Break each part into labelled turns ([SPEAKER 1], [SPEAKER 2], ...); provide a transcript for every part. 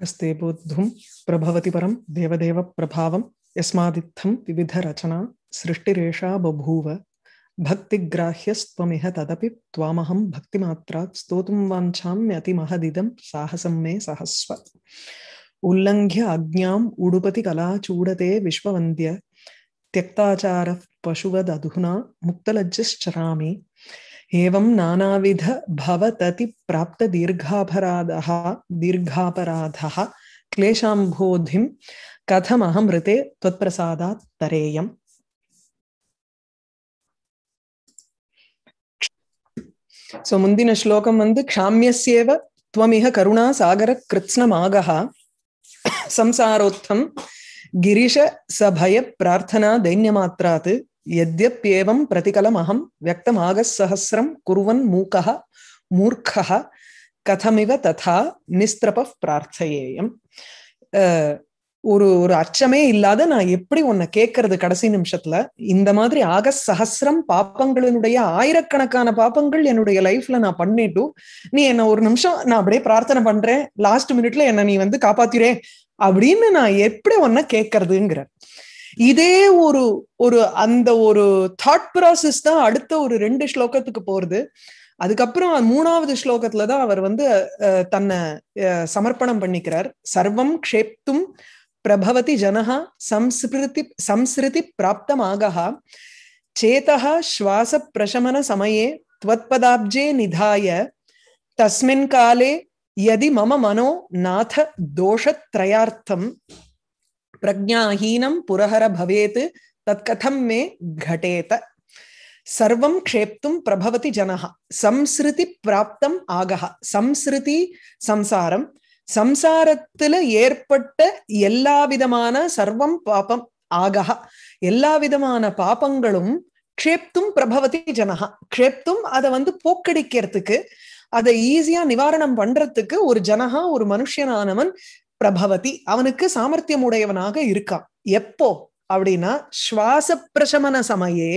[SPEAKER 1] कस्तेबोद्धुं प्रभवति प्रभाव देवदेवप्रभावं यस्मादित्थं विविधरचना सृष्टिरेषा बभूव भक्तिग्राह्यस्त्वमिह तदपि त्वामहं भक्तिमात्रा स्तोतुं वाञ्छाम्यतिमहदिदं साहसं मे सहस्व उल्लङ्घ्य आज्ञाम् उडुपति कलाचूडते विश्ववन्द्य त्यक्ताचारः पशुवदधुना मुक्तलज्जश्चरामि ஏவம் நானாவித பவததி பிராப்த தீர்காபராதா தீர்காபராதா கிளேஷாம்போதிம் கதமகம் ரிதே துவத்பிரசாதாத் தரேயம் ಸೊ ಮುಂದಿನ ಶ್ಲೋಕಂ ಒಂದು ಕ್ಷಾಮ್ಯಸ್ಯೇವ ತ್ವಮಿಹ ಕರುಣಾ ಸಾಗರ ಕೃತ್ಸ್ನ ಮಾಗಹ ಸಂಸಾರೋತ್ಥಂ ಗಿರೀಶ ಸಭಯ ಪ್ರಾರ್ಥನಾ ದೈನ್ಯಮಾತ್ರಾತ್ எத்யப்யேவம் பிரதிகலம் அகம் வியமாக சகசிரம் குருவன் மூக்கஹ மூர்க்கஹ கதமிவ ததா நிஸ்திரப பிரார்த்தையேயம் ஒரு ஒரு அச்சமே இல்லாத நான் எப்படி உன்னை கேட்கறது கடைசி நிமிஷத்துல இந்த மாதிரி ஆக சகசிரம் பாப்பங்களினுடைய ஆயிரக்கணக்கான பாப்பங்கள் என்னுடைய லைஃப்ல நான் பண்ணிட்டு நீ என்ன ஒரு நிமிஷம் நான் அப்படியே பிரார்த்தனை பண்றேன் லாஸ்ட் மினிட்ல என்ன நீ வந்து காப்பாத்திரே அப்படின்னு நான் எப்படி உன்னை கேட்கறதுங்கிற இதே ஒரு ஒரு அந்த ஒரு தாட் ப்ராசஸ் தான் அடுத்த ஒரு ரெண்டு ஸ்லோகத்துக்கு போறது அதுக்கப்புறம் மூணாவது ஸ்லோகத்துல தான் அவர் வந்து தன்னை சமர்ப்பணம் பண்ணிக்கிறார் சர்வம் க்ஷேப்தும் பிரபவதி ஜனஹா சம்ஸ்கிருதி சம்ஸ்கிருதி பிராப்தம் ஆகா சேதா சுவாச பிரசமன சமயே त्वत्पदाब्जे निधाय तस्मिन् काले यदि मम मनो नाथ दोषत्रयार्थं பிரஜாஹீனம் புரஹர பவேத் தத் கதம் மே கடேத சர்வம் க்ஷேப்தும் பிரபவதி ஜனஹா சம்ஸ்ருதி பிராப்தம் ஆகஹா சம்ஸ்ருதி சம்சாரம் சம்சாரத்துல ஏற்பட்ட எல்லா விதமான சர்வம் பாபம் ஆகா எல்லா விதமான பாபங்களும் க்ஷேப்தும் பிரபவதி ஜனஹா க்ஷேப்தும் அதை வந்து போக்கடிக்கிறதுக்கு அதை ஈஸியா நிவாரணம் பண்றதுக்கு ஒரு ஜனஹா ஒரு மனுஷனானவன் பிரபவதி அவனுக்கு சாமர்த்தியம் உடையவனாக இருக்கான் எப்போ அப்படின்னா சுவாச பிரசமன சமயே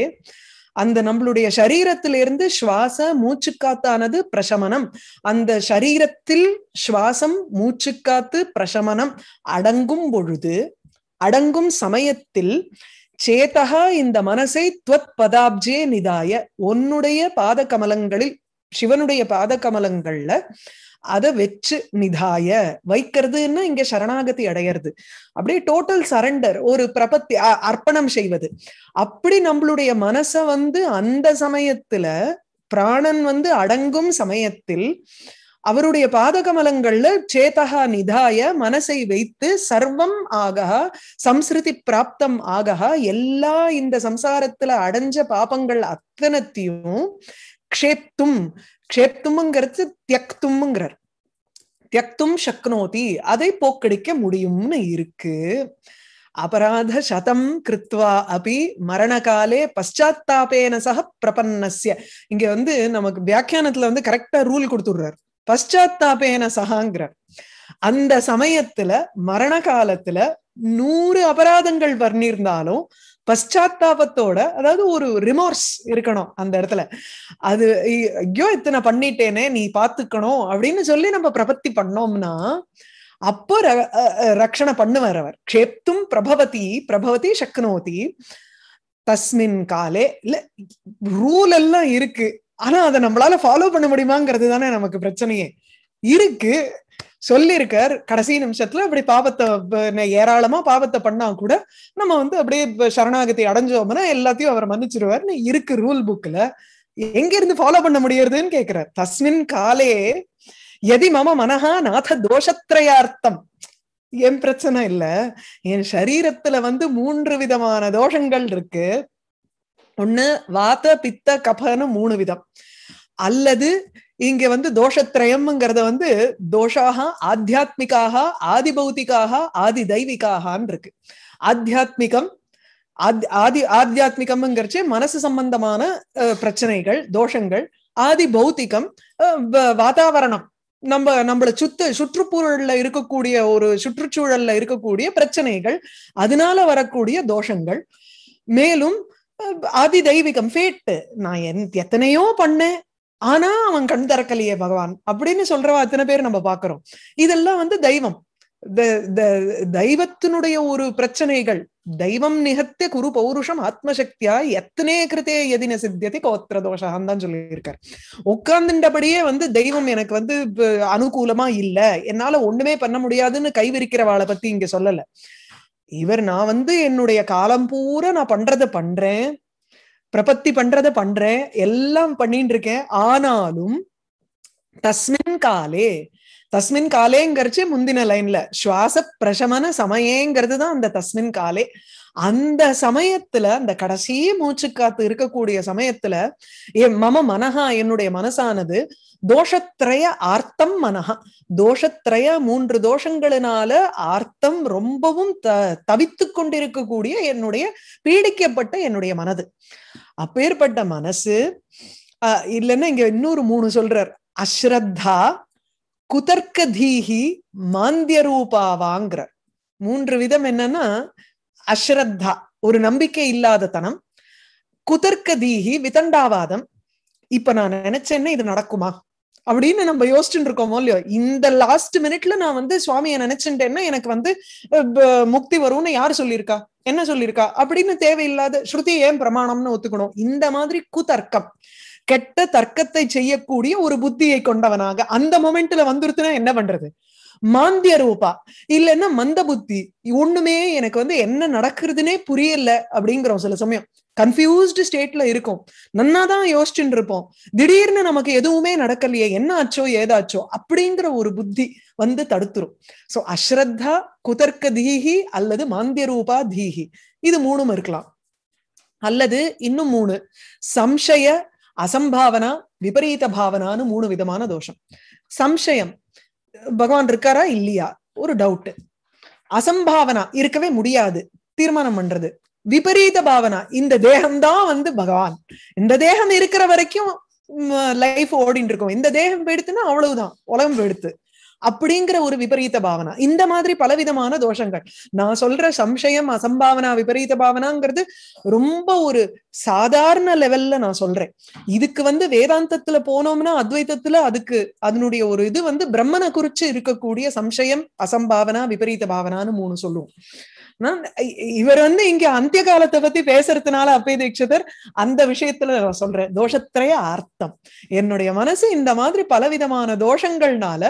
[SPEAKER 1] அந்த நம்மளுடைய சரீரத்திலிருந்து சுவாச மூச்சுக்காத்தானது பிரசமனம் அந்த சரீரத்தில் சுவாசம் மூச்சுக்காத்து பிரசமனம் அடங்கும் பொழுது அடங்கும் சமயத்தில் சேத்தகா இந்த மனசை துவத் பதாப்ஜே நிதாய உன்னுடைய பாத கமலங்களில் சிவனுடைய பாத கமலங்கள்ல அதை வச்சு நிதாய வைக்கிறதுன்னு இங்க சரணாகதி அடையிறது அப்படியே டோட்டல் சரண்டர் ஒரு பிரபத்தி அர்ப்பணம் செய்வது அப்படி நம்மளுடைய மனச வந்து அந்த சமயத்துல பிராணன் வந்து அடங்கும் சமயத்தில் அவருடைய பாதகமலங்கள்ல சேதகா நிதாய மனசை வைத்து சர்வம் ஆகா சம்ஸ்கிருதி பிராப்தம் ஆகா எல்லா இந்த சம்சாரத்துல அடைஞ்ச பாபங்கள் அத்தனத்தையும் க்ஷேப்தும் க்ஷேப்தும்ங்கிறது தியக்தும்ங்கிறார் தியக்தும் சக்னோதி அதை போக்கடிக்க முடியும்னு இருக்கு அபராத சதம் கிருத்வா அபி மரணகாலே பஷாத்தாபேன சக பிரபன்னஸ்ய இங்க வந்து நமக்கு வியாக்கியானத்துல வந்து கரெக்டா ரூல் கொடுத்துடுறார் பஷாத்தாபேன சகாங்கிறார் அந்த சமயத்துல மரண காலத்துல நூறு அபராதங்கள் வர்ணிருந்தாலும் பஷாத்தாபத்தோட அதாவது ஒரு ரிமோர்ஸ் இருக்கணும் அந்த இடத்துல அது ஐயோ இத்தனை பண்ணிட்டேனே நீ பாத்துக்கணும் அப்படின்னு சொல்லி நம்ம பிரபத்தி பண்ணோம்னா அப்போ ரக்ஷண பண்ணுவார் அவர் க்ஷேப்தும் பிரபவதி பிரபவதி சக்னோதி தஸ்மின் காலே இல்ல ரூல் எல்லாம் இருக்கு ஆனா அதை நம்மளால ஃபாலோ பண்ண முடியுமாங்கிறது தானே நமக்கு பிரச்சனையே இருக்கு சொல்லியிருக்கார் கடைசி நிமிஷத்துல அப்படி பாவத்தை ஏராளமா பாவத்தை பண்ணா கூட நம்ம வந்து அப்படியே சரணாகத்தை அடைஞ்சோம்னா எல்லாத்தையும் அவர் மன்னிச்சிருவார் இருக்கு ரூல் புக்ல எங்க இருந்து ஃபாலோ பண்ண முடியறதுன்னு கேக்குறார் தஸ்மின் காலே எதி மம மனஹா நாத தோஷத்ரயார்த்தம் என் பிரச்சனை இல்ல என் சரீரத்துல வந்து மூன்று விதமான தோஷங்கள் இருக்கு ஒண்ணு வாத்த பித்த கபன்னு மூணு விதம் அல்லது இங்க வந்து தோஷத்ரயம்ங்கிறத வந்து தோஷாக ஆத்தியாத்மிகாக ஆதி பௌத்திகாக ஆதி தெய்வீகாகான்னு இருக்கு ஆத்தியாத்மிகம் ஆதி ஆத்தியாத்மிகம்ங்கிறச்சு மனசு சம்பந்தமான பிரச்சனைகள் தோஷங்கள் ஆதி பௌத்திகம் வாதாவரணம் நம்ம நம்மள சுத்து சுற்றுப்புறல்ல இருக்கக்கூடிய ஒரு சுற்றுச்சூழல்ல இருக்கக்கூடிய பிரச்சனைகள் அதனால வரக்கூடிய தோஷங்கள் மேலும் ஆதி தெய்வீகம் ஃபேட்டு நான் என் எத்தனையோ பண்ணேன் ஆனா அவன் கண் திறக்கலையே பகவான் அப்படின்னு சொல்றவா அத்தனை பேர் நம்ம பாக்குறோம் இதெல்லாம் வந்து தெய்வம் தெய்வத்தினுடைய ஒரு பிரச்சனைகள் தெய்வம் நிகத்திய குரு பௌருஷம் ஆத்மசக்தியா எத்தனே கிருத்தே எதின சித்தியத்தை கோத்திர தோஷம் தான் சொல்லியிருக்கார் உட்கார்ந்துட்டபடியே வந்து தெய்வம் எனக்கு வந்து அனுகூலமா இல்ல என்னால ஒண்ணுமே பண்ண முடியாதுன்னு கைவிரிக்கிறவாளை பத்தி இங்க சொல்லல இவர் நான் வந்து என்னுடைய காலம் பூரா நான் பண்றதை பண்றேன் பிரபத்தி பண்றத பண்றேன் எல்லாம் பண்ணிட்டு இருக்கேன் ஆனாலும் தஸ்மின் காலே தஸ்மின் காலேங்கிறச்சு முந்தின லைன்ல சுவாச பிரசமன சமயங்கிறது தான் அந்த தஸ்மின் காலே அந்த சமயத்துல அந்த கடைசி காத்து இருக்கக்கூடிய சமயத்துல என் மம மனஹா என்னுடைய மனசானது தோஷத்ரய ஆர்த்தம் மனஹா தோஷத்ரய மூன்று தோஷங்களினால ஆர்த்தம் ரொம்பவும் த தவித்து கொண்டிருக்கக்கூடிய என்னுடைய பீடிக்கப்பட்ட என்னுடைய மனது அப்பேற்பட்ட மனசு ஆஹ் இல்லைன்னா இங்க இன்னொரு மூணு சொல்றார் அஸ்ரத்தா குதர்க்க தீஹி மாந்தியரூபாவாங்கிற மூன்று விதம் என்னன்னா அஸ்ரத்தா ஒரு நம்பிக்கை இல்லாத தனம் குதர்க்க தீஹி விதண்டாவாதம் இப்ப நான் நினைச்சேன்னா இது நடக்குமா அப்படின்னு நம்ம யோசிச்சுட்டு இருக்கோமோ இல்லையோ இந்த லாஸ்ட் மினிட்ல நான் வந்து சுவாமியை நினைச்சுட்டேன்னா எனக்கு வந்து முக்தி வரும்னு யார் சொல்லியிருக்கா என்ன சொல்லியிருக்கா அப்படின்னு தேவையில்லாத ஸ்ருதி ஏன் பிரமாணம்னு ஒத்துக்கணும் இந்த மாதிரி குதர்க்கம் கெட்ட தர்க்கத்தை செய்யக்கூடிய ஒரு புத்தியை கொண்டவனாக அந்த மொமெண்ட்ல வந்துருத்துனா என்ன பண்றது மாந்திய ரூபா இல்லைன்னா மந்த புத்தி ஒண்ணுமே எனக்கு வந்து என்ன நடக்குறதுனே புரியல அப்படிங்கிறோம் சில சமயம் கன்ஃபியூஸ்டு ஸ்டேட்ல இருக்கும் நன்னா தான் யோசிச்சுட்டு இருப்போம் திடீர்னு நமக்கு எதுவுமே நடக்கலையே என்ன ஆச்சோ ஏதாச்சோ அப்படிங்கிற ஒரு புத்தி வந்து தடுத்துரும் சோ அஸ்ரத்தா குதர்க்க தீஹி அல்லது மாந்திய ரூபா தீஹி இது மூணும் இருக்கலாம் அல்லது இன்னும் மூணு சம்சய அசம்பாவனா விபரீத பாவனான்னு மூணு விதமான தோஷம் சம்சயம் பகவான் இருக்காரா இல்லையா ஒரு டவுட் அசம்பாவனா இருக்கவே முடியாது தீர்மானம் பண்றது விபரீத பாவனா இந்த தேகம்தான் வந்து பகவான் இந்த தேகம் இருக்கிற வரைக்கும் லைஃப் ஓடிட்டு இருக்கும் இந்த தேகம் போயிடுத்துன்னா அவ்வளவுதான் உலகம் போயிடுத்து அப்படிங்கிற ஒரு விபரீத பாவனா இந்த மாதிரி பலவிதமான தோஷங்கள் நான் சொல்ற சம்சயம் அசம்பாவனா விபரீத பாவனாங்கிறது ரொம்ப ஒரு சாதாரண லெவல்ல நான் சொல்றேன் இதுக்கு வந்து வேதாந்தத்துல போனோம்னா அத்வைத்தத்துல அதுக்கு அதனுடைய ஒரு இது வந்து பிரம்மனை குறிச்சு இருக்கக்கூடிய சம்சயம் அசம்பாவனா விபரீத பாவனான்னு மூணு சொல்லுவோம் இவர் வந்து இங்க அந்திய காலத்தை பத்தி பேசுறதுனால அப்பே தீட்சிதர் அந்த விஷயத்துல நான் சொல்றேன் தோஷத்திரைய அர்த்தம் என்னுடைய மனசு இந்த மாதிரி பலவிதமான தோஷங்கள்னால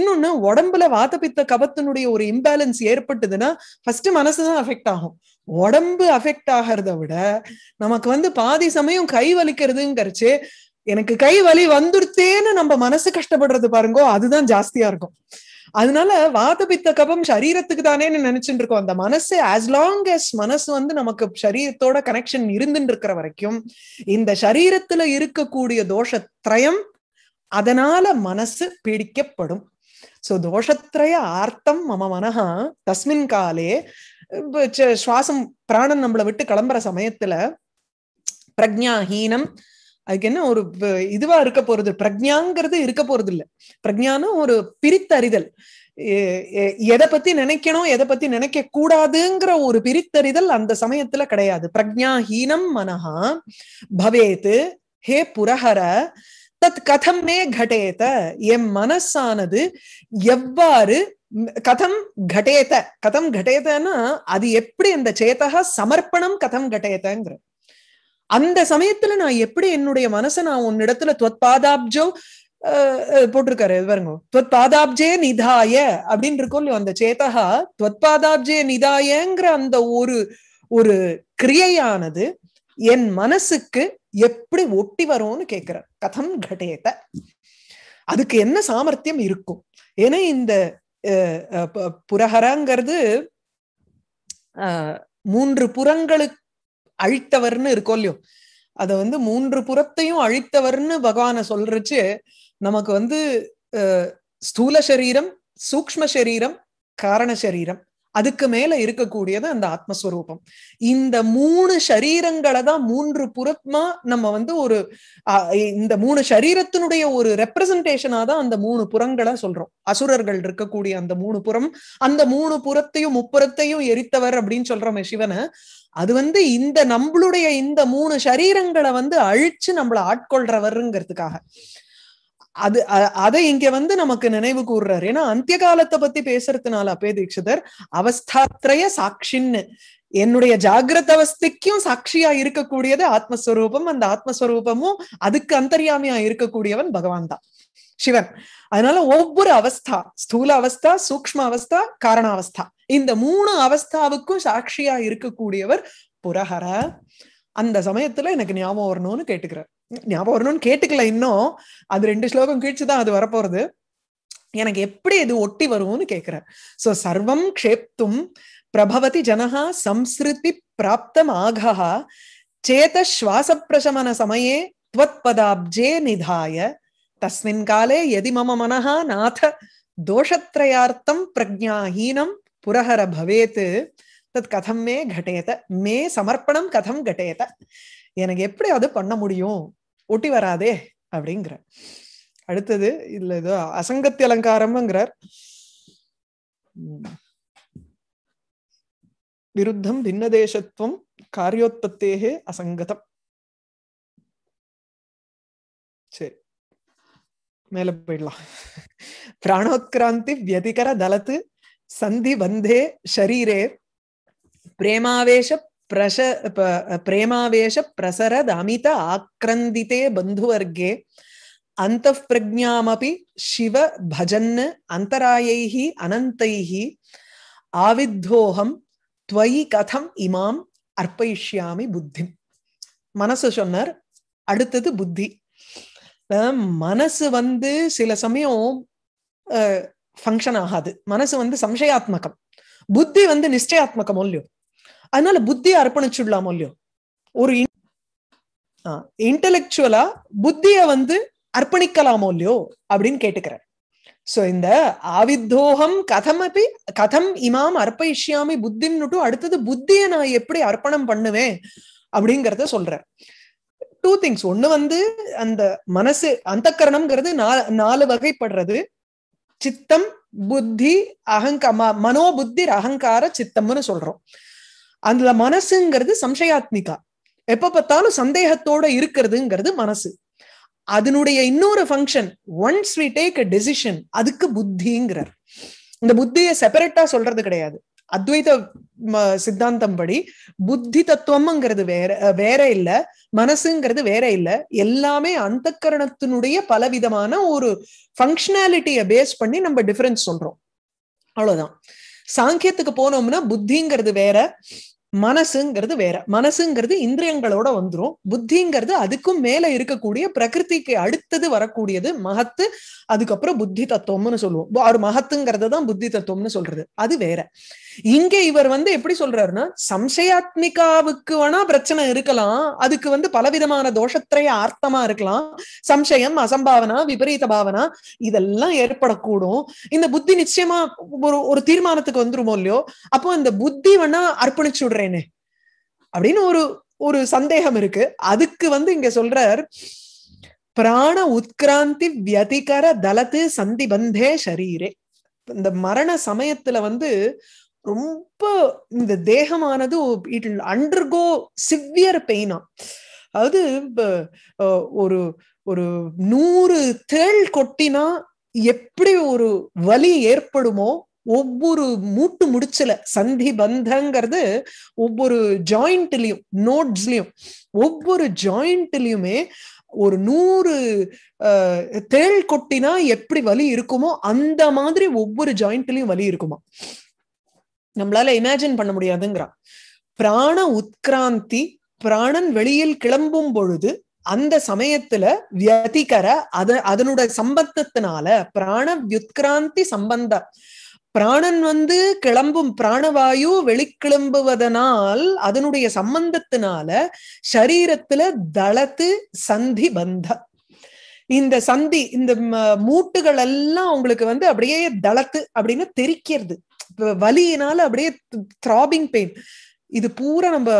[SPEAKER 1] இன்னொன்னு உடம்புல வாத்தபித்த கபத்தினுடைய ஒரு இம்பேலன்ஸ் ஏற்பட்டதுன்னா ஃபர்ஸ்ட் மனசுதான் அஃபெக்ட் ஆகும் உடம்பு அஃபெக்ட் ஆகிறத விட நமக்கு வந்து பாதி சமயம் கை வலிக்கிறதுங்கிறச்சு எனக்கு கை வலி வந்துருத்தேன்னு நம்ம மனசு கஷ்டப்படுறது பாருங்கோ அதுதான் ஜாஸ்தியா இருக்கும் அதனால வாத பித்த கபம் சரீரத்துக்கு தானேன்னு நினைச்சுட்டு இருக்கோம் அந்த மனசு ஆஸ் லாங் அஸ் மனசு வந்து நமக்கு சரீரத்தோட கனெக்ஷன் இருந்துட்டு இருக்கிற வரைக்கும் இந்த சரீரத்துல இருக்கக்கூடிய தோஷத்ரயம் அதனால மனசு பிடிக்கப்படும் சோ தோஷத்ரய ஆர்த்தம் மம மனஹா தஸ்மின் காலே சுவாசம் பிராணம் நம்மளை விட்டு கிளம்புற சமயத்துல பிரக்ஞா ஹீனம் அதுக்கு என்ன ஒரு இதுவா இருக்க போறது பிரக்ஞாங்கிறது இருக்க போறது இல்ல பிரக்ஞானும் ஒரு பிரித்தறிதல் எதை பத்தி நினைக்கணும் எதை பத்தி நினைக்க கூடாதுங்கிற ஒரு பிரித்தறிதல் அந்த சமயத்துல கிடையாது பிரக்ஞா ஹீனம் மனஹா பவேத்து ஹே புரஹர தத் கதம் மே கடேத என் மனசானது எவ்வாறு கதம் கடேத கதம் கடேதன்னா அது எப்படி அந்த சேத்தகா சமர்ப்பணம் கதம் கடேதங்கிற அந்த சமயத்துல நான் எப்படி என்னுடைய மனசை நான் உன்னிடத்துல துவத்பாதாப்ஜோ போட்டிருக்காரு பாருங்க துவத்பாதாப்ஜே நிதாய அப்படின்னு இருக்கும் இல்லையோ அந்த சேத்தகா துவத்பாதாப்ஜே நிதாயங்கிற அந்த ஒரு ஒரு கிரியையானது என் மனசுக்கு எப்படி ஒட்டி வரும்னு கேட்கிறார் கதம் கடேத அதுக்கு என்ன சாமர்த்தியம் இருக்கும் ஏன்னா இந்த புரஹரங்கிறது மூன்று புறங்களுக்கு அழித்தவர்னு இருக்கோ இல்லையோ அத வந்து மூன்று புறத்தையும் அழித்தவர்னு பகவான சொல்றச்சு நமக்கு வந்து ஸ்தூல சரீரம் சூக்ம சரீரம் காரண சரீரம் அதுக்கு மேல இருக்கக்கூடியது அந்த ஆத்மஸ்வரூபம் இந்த மூணு சரீரங்களை தான் மூன்று புறமா நம்ம வந்து ஒரு இந்த மூணு சரீரத்தினுடைய ஒரு ரெப்ரசன்டேஷனா தான் அந்த மூணு புறங்களை சொல்றோம் அசுரர்கள் இருக்கக்கூடிய அந்த மூணு புறம் அந்த மூணு புறத்தையும் முப்புறத்தையும் எரித்தவர் அப்படின்னு சொல்றோமே சிவனை அது வந்து இந்த நம்மளுடைய இந்த மூணு சரீரங்களை வந்து அழிச்சு நம்மளை ஆட்கொள்றவருங்கிறதுக்காக அது அதை இங்க வந்து நமக்கு நினைவு கூறுறாரு ஏன்னா அந்திய காலத்தை பத்தி பேசுறதுனால அப்பே தீட்சிதர் அவஸ்தாத்ரய சாட்சின்னு என்னுடைய ஜாகிரத அவஸ்தைக்கும் சாட்சியா இருக்கக்கூடியது ஆத்மஸ்வரூபம் அந்த ஆத்மஸ்வரூபமும் அதுக்கு அந்தர்யாமியா இருக்கக்கூடியவன் பகவான் தான் சிவன் அதனால ஒவ்வொரு அவஸ்தா ஸ்தூல அவஸ்தா சூக்ம அவஸ்தா காரண அவஸ்தா இந்த மூணு அவஸ்தாவுக்கும் சாட்சியா இருக்கக்கூடியவர் புரஹர அந்த சமயத்துல எனக்கு ஞாபகம் வரணும்னு கேட்டுக்கிறார் ஞாபகம் வரணும்னு கேட்டுக்கல இன்னும் அது ரெண்டு ஸ்லோகம் கீழ்ச்சிதான் அது வரப்போறது எனக்கு எப்படி இது ஒட்டி வருவோம்னு கேட்கிறேன் சோ சர்வம் க்ஷேப்தும் பிரபவதி ஜனஹா சம்ஸ்கிருதி பிராப்தம் ஆகா சேத சுவாச பிரசமன சமயே துவத்பதாப்ஜே நிதாய தஸ்மின் காலே எதி மம மனஹா நாத தோஷத்ரயார்த்தம் பிரஜாஹீனம் புரஹர பவேத் தத் கதம் மே கட்டேத மே சமர்ப்பணம் கதம் கட்டேத எனக்கு எப்படி அது பண்ண முடியும் ஒட்டி வராதே அப்படிங்கிற அடுத்தது இதுல ஏதோ அசங்கத்திய அலங்காரம்ங்கிறார் விருத்தம் பின்னதேசத்துவம் காரியோத்பத்தேகே அசங்கதம் சரி மேல போயிடலாம் பிராணோத்கிராந்தி வியதிகர தலத்து சந்தி வந்தே ஷரீரே பிரேமாவேஷ பிரச பிரேமாவேஷ பிரசரத் அமித ஆக்கிரந்தித்தே आक्रन्दिते அந்த பிரஜாமபி சிவ भजन् அந்தராயைஹி அனந்தைஹி ஆவித்தோகம் துவயி கதம் இமாம் அர்ப்பயிஷ்யாமி புத்தி மனசு சொன்னார் அடுத்தது புத்தி மனசு வந்து சில சமயம் ஃபங்க்ஷன் ஆகாது மனசு வந்து சம்சயாத்மகம் புத்தி வந்து நிச்சயாத்மகம் இல்லையோ அதனால புத்தியை அர்ப்பணிச்சுடலாமோ இல்லையோ ஒரு இன்டலெக்சுவலா புத்திய வந்து அர்ப்பணிக்கலாமோ இல்லையோ அப்படின்னு கேட்டுக்கிறேன் சோ இந்த ஆவித்தோகம் அப்படி கதம் இமாம் அர்ப்பயிஷ்யாமி புத்தின்னு அடுத்தது புத்திய நான் எப்படி அர்ப்பணம் பண்ணுவேன் அப்படிங்கறத சொல்றேன் டூ திங்ஸ் ஒண்ணு வந்து அந்த மனசு அந்த கரணம்ங்கிறது நாலு நாலு வகைப்படுறது சித்தம் புத்தி அகங்கா மனோ புத்தி அகங்கார சித்தம்னு சொல்றோம் அதுல மனசுங்கிறது சம்சயாத்மிகா எப்ப பார்த்தாலும் சந்தேகத்தோட இருக்கிறதுங்கிறது மனசு அதனுடைய இன்னொரு function once we take a decision அதுக்கு புத்திங்கிறார் இந்த புத்தியை செப்பரேட்டா சொல்றது கிடையாது அத்வைத சித்தாந்தம் படி புத்தி தத்துவம்ங்கிறது வேற வேற இல்ல மனசுங்கிறது வேற இல்ல எல்லாமே அந்த கரணத்தினுடைய பலவிதமான ஒரு ஃபங்க்ஷனாலிட்டியை பேஸ் பண்ணி நம்ம டிஃபரன்ஸ் சொல்றோம் அவ்வளவுதான் சாங்கியத்துக்கு போனோம்னா புத்திங்கிறது வேற மனசுங்கிறது வேற மனசுங்கிறது இந்திரியங்களோட வந்துரும் புத்திங்கிறது அதுக்கும் மேல இருக்கக்கூடிய பிரகிருதிக்கு அடுத்தது வரக்கூடியது மகத்து அதுக்கப்புறம் புத்தி தத்துவம்னு சொல்லுவோம் ஒரு மகத்துங்கிறது தான் புத்தி தத்துவம்னு சொல்றது அது வேற இங்க இவர் வந்து எப்படி சொல்றாருன்னா சம்சயாத்மிகாவுக்கு வேணா பிரச்சனை இருக்கலாம் அதுக்கு வந்து பலவிதமான தோஷத்திரைய ஆர்த்தமா இருக்கலாம் சம்சயம் அசம்பாவனா விபரீத பாவனா இதெல்லாம் ஏற்படக்கூடும் இந்த புத்தி நிச்சயமா ஒரு ஒரு தீர்மானத்துக்கு வந்துருமோ இல்லையோ அப்போ இந்த புத்தி வேணா அர்ப்பணிச்சு விடுறேனே அப்படின்னு ஒரு ஒரு சந்தேகம் இருக்கு அதுக்கு வந்து இங்க சொல்றார் பிராண உத்கிராந்தி வியதிகர தலத்து சந்திபந்தே சரீரே இந்த மரண சமயத்துல வந்து ரொம்ப இந்த தேகமானது இட் அண்டர்கோ சிவியர் பெயினா அதாவது ஒரு ஒரு நூறு தேள் கொட்டினா எப்படி ஒரு வலி ஏற்படுமோ ஒவ்வொரு மூட்டு முடிச்சல சந்தி பந்தங்கிறது ஒவ்வொரு ஜாயிண்ட்லயும் நோட்ஸ்லயும் ஒவ்வொரு ஜாயிண்ட்லயுமே ஒரு நூறு தேள் கொட்டினா எப்படி வலி இருக்குமோ அந்த மாதிரி ஒவ்வொரு ஜாயிண்ட்லயும் வலி இருக்குமா நம்மளால இமேஜின் பண்ண முடியாதுங்கிறான் பிராண உத்கிராந்தி பிராணன் வெளியில் கிளம்பும் பொழுது அந்த சமயத்துல வியதிகர அத அதனுடைய சம்பந்தத்தினால பிராண வியுத்கிராந்தி சம்பந்த பிராணன் வந்து கிளம்பும் பிராணவாயு வெளிக்கிளம்புவதனால் அதனுடைய சம்பந்தத்தினால சரீரத்துல தளத்து சந்தி பந்த இந்த சந்தி இந்த மூட்டுகள் எல்லாம் உங்களுக்கு வந்து அப்படியே தளத்து அப்படின்னு தெரிக்கிறது வலியினால அப்படியே த்ராபிங் பெயின் இது பூரா நம்ம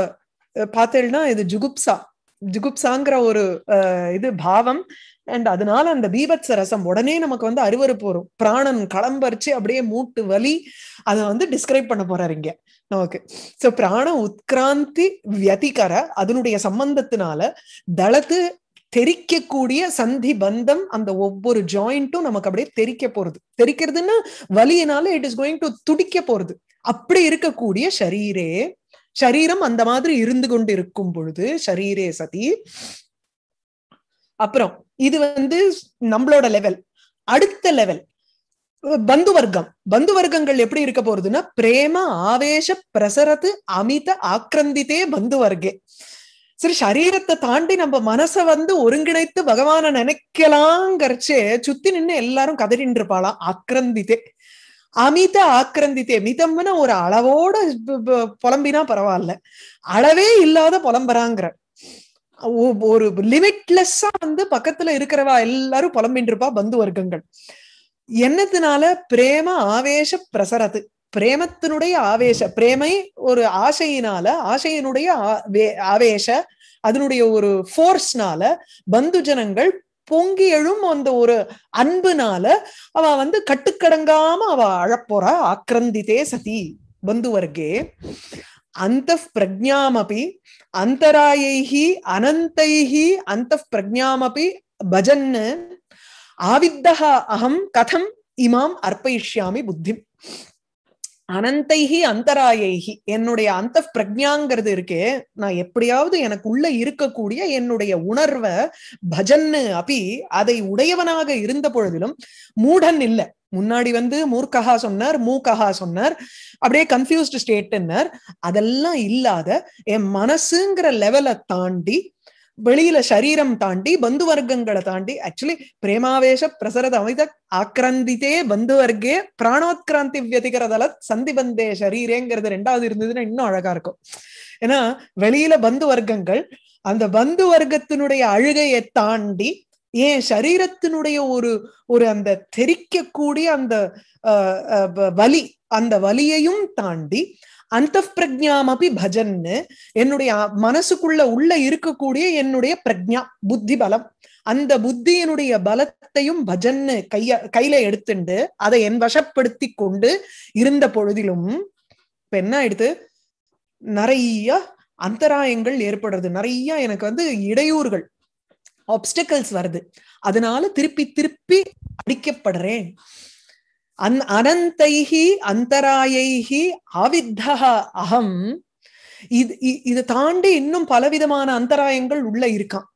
[SPEAKER 1] பார்த்தேன்னா இது ஜுகுப்சா ஜுகுப்சாங்கிற ஒரு இது பாவம் அண்ட் அதனால அந்த பீபத்ச ரசம் உடனே நமக்கு வந்து அருவறுப்பு வரும் பிராணன் களம்பரிச்சு அப்படியே மூட்டு வலி அதை வந்து டிஸ்கிரைப் பண்ண போறாரு இங்க நமக்கு ஸோ பிராண உத்கிராந்தி வியதிகர அதனுடைய சம்பந்தத்தினால தளத்து தெரிக்கக்கூடிய சந்தி பந்தம் அந்த ஒவ்வொரு ஜாயிண்ட்டும் நமக்கு அப்படியே தெரிக்க போறது தெரிக்கிறதுன்னா வலியினால இட் இஸ் கோயிங் டு துடிக்க போறது அப்படி இருக்கக்கூடிய ஷரீரே ஷரீரம் அந்த மாதிரி இருந்து கொண்டு இருக்கும் பொழுது ஷரீரே சதி அப்புறம் இது வந்து நம்மளோட லெவல் அடுத்த லெவல் பந்து வர்க்கம் பந்து வர்க்கங்கள் எப்படி இருக்க போறதுன்னா பிரேம ஆவேச பிரசரத்து அமித ஆக்கிரந்தித்தே பந்து வர்க்கே சரி சரீரத்தை தாண்டி நம்ம மனசை வந்து ஒருங்கிணைத்து பகவான நினைக்கலாங்கிறச்சு சுத்தி நின்று எல்லாரும் கதறின்னு இருப்பாளாம் ஆக்கிரந்தித்தே அமித ஆக்கிரந்தித்தே மிதம்னு ஒரு அளவோட புலம்பினா பரவாயில்ல அளவே இல்லாத புலம்புறாங்கிற ஒரு லிமிட்லெஸ்ஸா வந்து பக்கத்துல இருக்கிறவா எல்லாரும் புலம்பின் இருப்பா பந்து வர்க்கங்கள் என்னத்தினால பிரேம ஆவேச பிரசரது பிரேமத்தினுடைய ஆவேச பிரேமை ஒரு ஆசையினால ஆசையினுடைய ஆவேச அதனுடைய ஒரு ஃபோர்ஸ்னால பந்து ஜனங்கள் பொங்கி எழும் அந்த ஒரு அன்புனால அவ வந்து கட்டுக்கடங்காம அவ அழப்போற ஆக்கிரந்திதே சதி பந்து வர்க்கே அந்த பிரஜாமபி அந்தராயைஹி அனந்தைஹி அந்த பிரஜாமபி பஜன்னு ஆவித்தஹ அகம் கதம் இமாம் அர்ப்பயிஷ்யாமி புத்தி அனந்தைகி அந்தராயைகி என்னுடைய அந்த பிரஜாங்கிறது இருக்கே நான் எப்படியாவது எனக்கு உள்ள இருக்கக்கூடிய என்னுடைய உணர்வை பஜன்னு அப்பி அதை உடையவனாக இருந்த பொழுதிலும் மூடன் இல்லை முன்னாடி வந்து மூர்க்கஹா சொன்னார் மூக்கஹா சொன்னார் அப்படியே கன்ஃபியூஸ்டு ஸ்டேட்டுன்னார் அதெல்லாம் இல்லாத என் மனசுங்கிற லெவலை தாண்டி வெளியில சரீரம் தாண்டி பந்து வர்க்கங்களை தாண்டி ஆக்சுவலி பிரேமாவேஷ பிரசரத அமித ஆக்கிரந்தித்தே பந்து வர்க்கே பிராணோத்கிராந்தி வியதிகிறதால சந்தி பந்தே சரீரேங்கிறது ரெண்டாவது இருந்ததுன்னா இன்னும் அழகா இருக்கும் ஏன்னா வெளியில பந்து வர்க்கங்கள் அந்த பந்து வர்க்கத்தினுடைய அழுகையை தாண்டி ஏன் சரீரத்தினுடைய ஒரு ஒரு அந்த தெரிக்கக்கூடிய அந்த வலி அந்த வலியையும் தாண்டி அந்த பிரஜாமப்பி பஜன்னு என்னுடைய மனசுக்குள்ள உள்ள இருக்கக்கூடிய என்னுடைய பிரஜா புத்தி பலம் அந்த புத்தியினுடைய பலத்தையும் பஜன்னு கைய கையில எடுத்துண்டு அதை என் வசப்படுத்தி கொண்டு இருந்த பொழுதிலும் இப்ப என்ன ஆயிடுது நிறைய அந்தராயங்கள் ஏற்படுறது நிறைய எனக்கு வந்து இடையூறுகள் ஆப்ஸ்டக்கல்ஸ் வருது அதனால திருப்பி திருப்பி அடிக்கப்படுறேன் அந் அனந்தைஹி அந்தராயைஹி ஆவித்தா அகம் இது இதை தாண்டி இன்னும் பலவிதமான அந்தராயங்கள் உள்ள இருக்கான்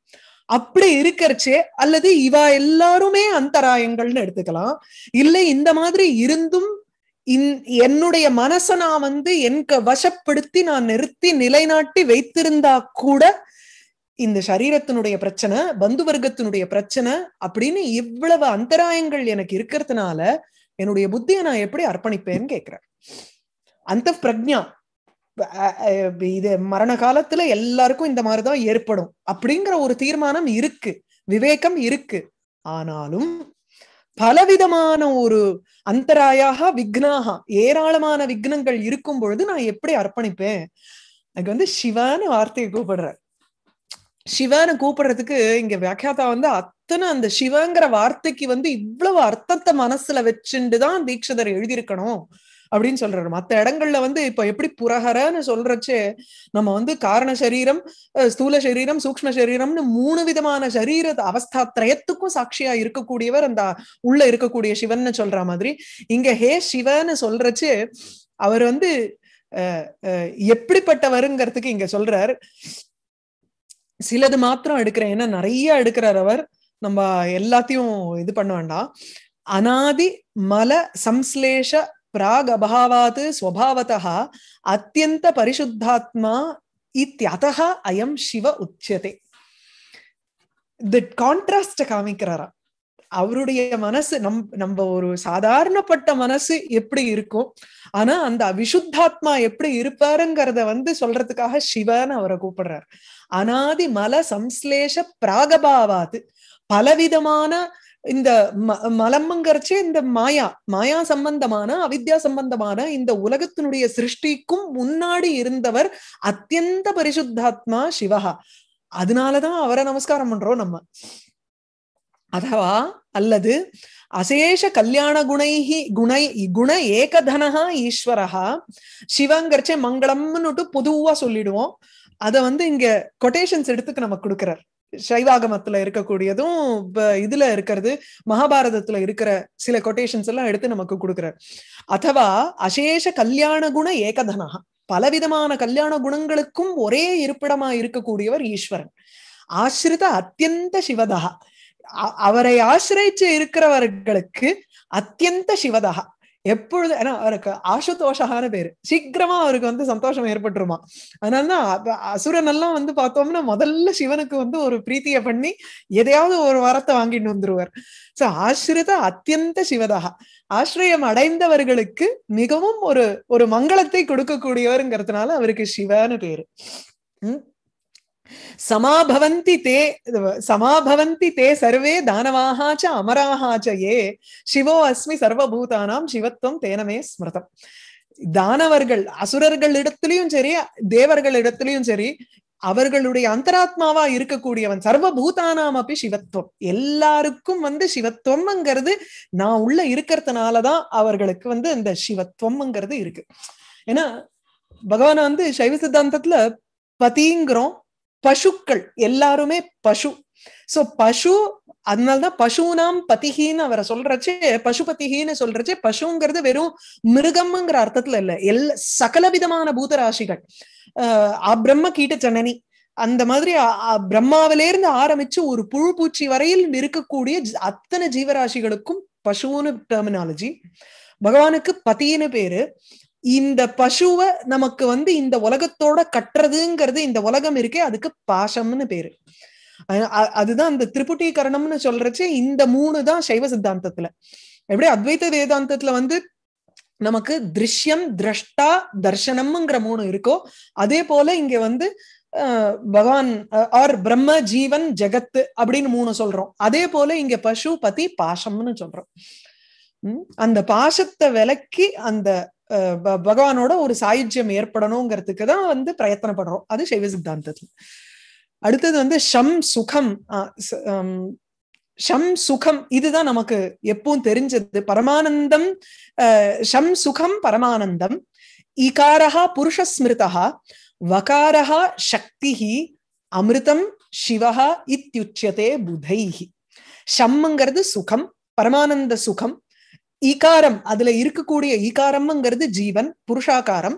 [SPEAKER 1] அப்படி இருக்கிறச்சே அல்லது இவா எல்லாருமே அந்தராயங்கள்னு எடுத்துக்கலாம் இல்லை இந்த மாதிரி இருந்தும் என்னுடைய மனச நான் வந்து என் வசப்படுத்தி நான் நிறுத்தி நிலைநாட்டி வைத்திருந்தா கூட இந்த சரீரத்தினுடைய பிரச்சனை பந்து வர்க்கத்தினுடைய பிரச்சனை அப்படின்னு இவ்வளவு அந்தராயங்கள் எனக்கு இருக்கிறதுனால என்னுடைய புத்தியை நான் எப்படி அர்ப்பணிப்பேன்னு கேட்கிறேன் அந்த பிரக்ஞா இது மரண காலத்துல எல்லாருக்கும் இந்த மாதிரிதான் ஏற்படும் அப்படிங்கிற ஒரு தீர்மானம் இருக்கு விவேகம் இருக்கு ஆனாலும் பலவிதமான ஒரு அந்தராயாக விக்னாக ஏராளமான விக்னங்கள் இருக்கும் பொழுது நான் எப்படி அர்ப்பணிப்பேன் எனக்கு வந்து சிவான்னு வார்த்தையை கூப்பிடுறேன் சிவன்னு கூப்பிடுறதுக்கு இங்க வியாக்கியாதா வந்து அத்தனை அந்த சிவங்கிற வார்த்தைக்கு வந்து இவ்வளவு அர்த்தத்தை மனசுல வச்சுட்டுதான் தீட்சிதர் எழுதியிருக்கணும் அப்படின்னு சொல்றாரு மத்த இடங்கள்ல வந்து இப்ப எப்படி புறஹரன்னு சொல்றச்சே நம்ம வந்து காரண சரீரம் ஸ்தூல சரீரம் சூக்ம சரீரம்னு மூணு விதமான சரீர அவஸ்தா திரயத்துக்கும் சாட்சியா இருக்கக்கூடியவர் அந்த உள்ள இருக்கக்கூடிய சிவன்னு சொல்ற மாதிரி இங்க ஹே சிவன்னு சொல்றச்சு அவர் வந்து எப்படிப்பட்டவருங்கிறதுக்கு இங்க சொல்றார் சிலது மாத்திரம் எடுக்கிறேன் ஏன்னா நிறைய எடுக்கிறார் அவர் நம்ம எல்லாத்தையும் இது பண்ண வேண்டாம் அனாதி மல சம்ஸ்லேஷ பிராக் அபாவாத் ஸ்வபாவதா அத்தியந்த பரிசுத்தாத்மா இத்தியதா அயம் சிவ உச்சதே தி காமிக்கிறாரா அவருடைய மனசு நம் நம்ம ஒரு சாதாரணப்பட்ட மனசு எப்படி இருக்கும் ஆனா அந்த அவிசுத்தாத்மா எப்படி இருப்பாருங்கிறத வந்து சொல்றதுக்காக சிவன் அவரை கூப்பிடுறார் அனாதி மல சம்ஸ்லேஷ பிராகபாவாது பலவிதமான இந்த மலம்ங்கிறச்சு இந்த மாயா மாயா சம்பந்தமான அவித்யா சம்பந்தமான இந்த உலகத்தினுடைய சிருஷ்டிக்கும் முன்னாடி இருந்தவர் அத்தியந்த பரிசுத்தாத்மா சிவகா அதனாலதான் அவரை நமஸ்காரம் பண்றோம் நம்ம ಅಥವಾ அல்லது அசேஷ கல்யாண குணைஹி குணை குண ಏಕಧನ ஈஸ்வர சிவங்கரிச்ச மங்களம்னுட்டு பொதுவா சொல்லிடுவோம் அத வந்து இங்க கொட்டேஷன்ஸ் எடுத்துக்கு நம்ம கொடுக்கிறார் சைவாகமத்துல இருக்கக்கூடியதும் இதுல இருக்கிறது மகாபாரதத்துல இருக்கிற சில கொட்டேஷன்ஸ் எல்லாம் எடுத்து நமக்கு கொடுக்கிறார் அத்தவா அசேஷ கல்யாண குண ஏகதனா பலவிதமான கல்யாண குணங்களுக்கும் ஒரே இருப்பிடமா இருக்கக்கூடியவர் ஈஸ்வரன் ஆசிரித அத்தியந்த சிவதா அவரை ஆசிரியிச்சு இருக்கிறவர்களுக்கு அத்தியந்த சிவதா எப்பொழுது ஏன்னா அவருக்கு ஆசுதோஷகான பேரு சீக்கிரமா அவருக்கு வந்து சந்தோஷம் ஏற்பட்டுருமா அதனாலதான் அசுரன் எல்லாம் வந்து பார்த்தோம்னா முதல்ல சிவனுக்கு வந்து ஒரு பிரீத்திய பண்ணி எதையாவது ஒரு வரத்தை வாங்கிட்டு வந்துருவார் சோ ஆசிரித அத்தியந்த சிவதகா ஆசிரியம் அடைந்தவர்களுக்கு மிகவும் ஒரு ஒரு மங்களத்தை கொடுக்கக்கூடியவருங்கிறதுனால அவருக்கு சிவன்னு பேரு உம் சமாபவந்தி தே சமாபவந்தி தே சர்வே தானவாக ச அமராக ச ஏ சிவோ அஸ்மி சர்வபூதானாம் சிவத்துவம் தேனமே ஸ்மிருதம் தானவர்கள் இடத்துலயும் சரி இடத்துலயும் சரி அவர்களுடைய அந்தராத்மாவா இருக்கக்கூடியவன் சர்வ பூதானாம் சிவத்துவம் எல்லாருக்கும் வந்து சிவத்துவம்ங்கிறது நான் உள்ள இருக்கிறதுனாலதான் அவர்களுக்கு வந்து இந்த சிவத்துவம்ங்கிறது இருக்கு ஏன்னா பகவான வந்து சைவ சித்தாந்தத்துல பதிங்கிறோம் பசுக்கள் எல்லாருமே பசு சோ பசு அதனால்தான் பசுனாம் பதிகின்னு அவரை சொல்றச்சு பசுபதிகின்னு சொல்றச்சு பசுங்கிறது வெறும் மிருகம்ங்கிற அர்த்தத்துல இல்ல எல் விதமான பூதராசிகள் ஆஹ் அப்ரம்ம கீட்ட ஜனனி அந்த மாதிரி பிரம்மாவிலேருந்து ஆரம்பிச்சு ஒரு புழு பூச்சி வரையில் இருக்கக்கூடிய அத்தனை ஜீவராசிகளுக்கும் பசுன்னு டெர்மினாலஜி பகவானுக்கு பத்தின்னு பேரு இந்த பசுவை நமக்கு வந்து இந்த உலகத்தோட கட்டுறதுங்கிறது இந்த உலகம் இருக்கே அதுக்கு பாசம்னு பேரு அதுதான் இந்த திரிபுட்டீகரணம்னு சொல்றச்சு இந்த மூணு தான் சைவ சித்தாந்தத்துல எப்படி அத்வைத வேதாந்தத்துல வந்து நமக்கு திருஷ்யம் திரஷ்டா தர்ஷனம்ங்கிற மூணு இருக்கோ அதே போல இங்க வந்து பகவான் ஆர் பிரம்ம ஜீவன் ஜெகத்து அப்படின்னு மூணு சொல்றோம் அதே போல இங்க பசு பத்தி பாசம்னு சொல்றோம் அந்த பாசத்தை விலக்கி அந்த பகவானோட ஒரு சாயுஜ்யம் ஏற்படணுங்கிறதுக்கு தான் வந்து பிரயத்தனப்படுறோம் அது சைவ சித்தாந்தத்துல அடுத்தது வந்து ஷம் சுகம் ஷம் சுகம் இதுதான் நமக்கு எப்பவும் தெரிஞ்சது பரமானந்தம் ஷம் சுகம் பரமானந்தம் இகாரஹா புருஷஸ்மிருதா வகாரஹா சக்திஹி அமிர்தம் சிவஹா இத்தியுச்சியதே புதைஹி ஷம்ங்கிறது சுகம் பரமானந்த சுகம் ஈகாரம் அதுல இருக்கக்கூடிய ஈகாரம்ங்கிறது ஜீவன் புருஷாகாரம்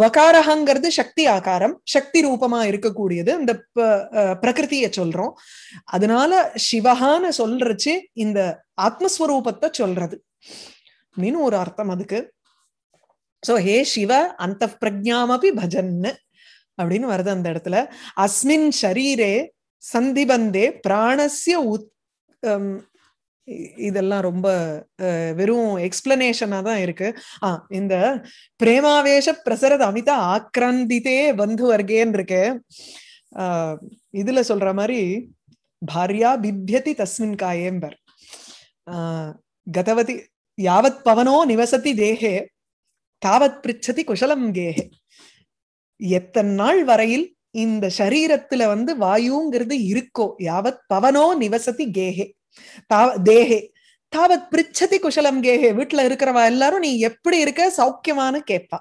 [SPEAKER 1] வகாரகங்கிறது சக்தி ஆகாரம் சக்தி ரூபமா இருக்கக்கூடியது இந்த பிரகிருத்திய சொல்றோம் அதனால சிவகான சொல்றச்சு இந்த ஆத்மஸ்வரூபத்தை சொல்றது அப்படின்னு ஒரு அர்த்தம் அதுக்கு சோ ஹே சிவ அந்த பிரஜாமபி பஜன்னு அப்படின்னு வருது அந்த இடத்துல அஸ்மின் ஷரீரே சந்திபந்தே பிராணசிய உத் இதெல்லாம் ரொம்ப வெறும் எக்ஸ்பிளனேஷனா தான் இருக்கு ஆஹ் இந்த பிரேமாவேஷ பிரசரத் அமிதா ஆக்ராந்திதே வந்து வர்க்கேன்னு இருக்கு இதுல சொல்ற மாதிரி பாரியா பிபியதி தஸ்மின் காயேம்பர் கதவதி யாவத் பவனோ நிவசதி தேகே தாவத் பிரிச்சதி குஷலம் கேஹே எத்தனை நாள் வரையில் இந்த சரீரத்துல வந்து வாயுங்கிறது இருக்கோ யாவத் பவனோ நிவசதி கேஹே தாவ தேகே தாவத் பிரிச்சதி குஷலம் கேஹே வீட்டுல இருக்கிறவா எல்லாரும் நீ எப்படி இருக்க சௌக்கியமான கேட்பா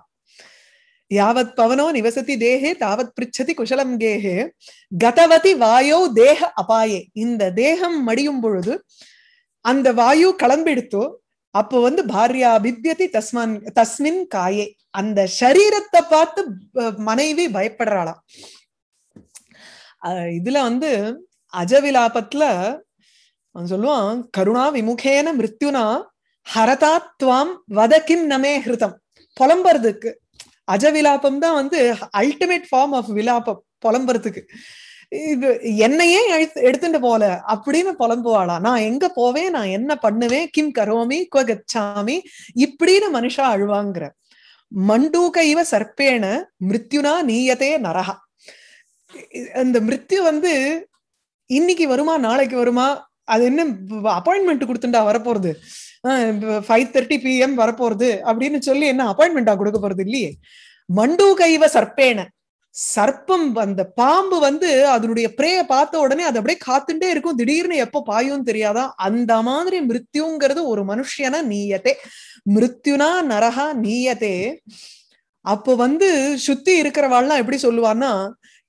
[SPEAKER 1] யாவத் பவனோ நிவசதி தேகே தாவத் பிரிச்சதி குஷலம் கேஹே கதவதி வாயோ தேக அபாயே இந்த தேகம் மடியும் பொழுது அந்த வாயு கிளம்பிடுத்தோ அப்போ வந்து பாரியா பித்யதி தஸ்மான் தஸ்மின் காயே அந்த சரீரத்தை பார்த்து மனைவி பயப்படுறாளாம் இதுல வந்து அஜவிலாபத்துல அவன் சொல்லுவான் கருணா விமுகேன மிருத்யுனா ஹரதா துவாம் வதக்கிம் நமே ஹிருதம் புலம்புறதுக்கு அஜ விலாபம் தான் வந்து அல்டிமேட் ஃபார்ம் ஆஃப் விலாபம் புலம்புறதுக்கு இது என்னையே எடுத்துட்டு போல அப்படின்னு புலம்புவாளா நான் எங்க போவேன் நான் என்ன பண்ணுவேன் கிம் கரோமி குவ கச்சாமி இப்படின்னு மனுஷா அழுவாங்கிற மண்டூக இவ சர்ப்பேன மிருத்யுனா நீயதே நரகா அந்த மிருத்யு வந்து இன்னைக்கு வருமா நாளைக்கு வருமா அது என்ன அப்பாயின்மெண்ட் கொடுத்துட்டா வரப்போறது ஃபைவ் தேர்ட்டி பிஎம் வரப்போறது அப்படின்னு சொல்லி என்ன அப்பாயின்மெண்டா கொடுக்க போறது இல்லையே மண்டு கைவ சர்ப்பேன சர்ப்பம் அந்த பாம்பு வந்து அதனுடைய பிரேய பார்த்த உடனே அது அப்படியே காத்துட்டே இருக்கும் திடீர்னு எப்போ பாயும் தெரியாதான் அந்த மாதிரி மிருத்யுங்கிறது ஒரு மனுஷனா நீயத்தே மிருத்யுனா நரகா நீயத்தே அப்போ வந்து சுத்தி இருக்கிறவாள்லாம் எப்படி சொல்லுவான்னா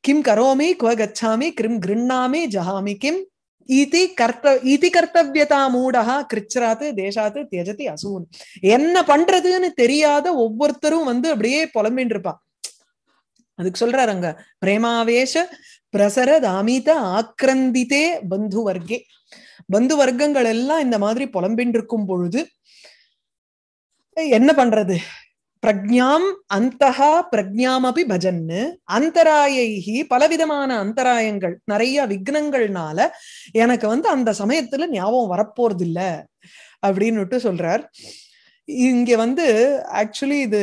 [SPEAKER 1] கிம் கரோமி குவ கச்சாமி கிரிம் கிருண்ணாமி ஜஹாமி கிம் இதி கர்த்த இதி கர்த்தவியதா மூடா கிருச்சராத்து தேசாத்து தேஜத்தி அசூன் என்ன பண்றதுன்னு தெரியாத ஒவ்வொருத்தரும் வந்து அப்படியே புலம்பின் இருப்பான் அதுக்கு சொல்றாரு அங்க பிரேமாவேஷ பிரசர தாமித ஆக்கிரந்திதே பந்து வர்க்கே பந்து வர்க்கங்கள் எல்லாம் இந்த மாதிரி புலம்பின் இருக்கும் பொழுது என்ன பண்றது பிரஜாம் அந்தஹா பிரக்ஞாமபி பஜன்னு அந்தராயி பலவிதமான அந்தராயங்கள் நிறைய விக்னங்கள்னால எனக்கு வந்து அந்த சமயத்துல ஞாபகம் வரப்போறது இல்ல அப்படின்னுட்டு சொல்றார் இங்க வந்து ஆக்சுவலி இது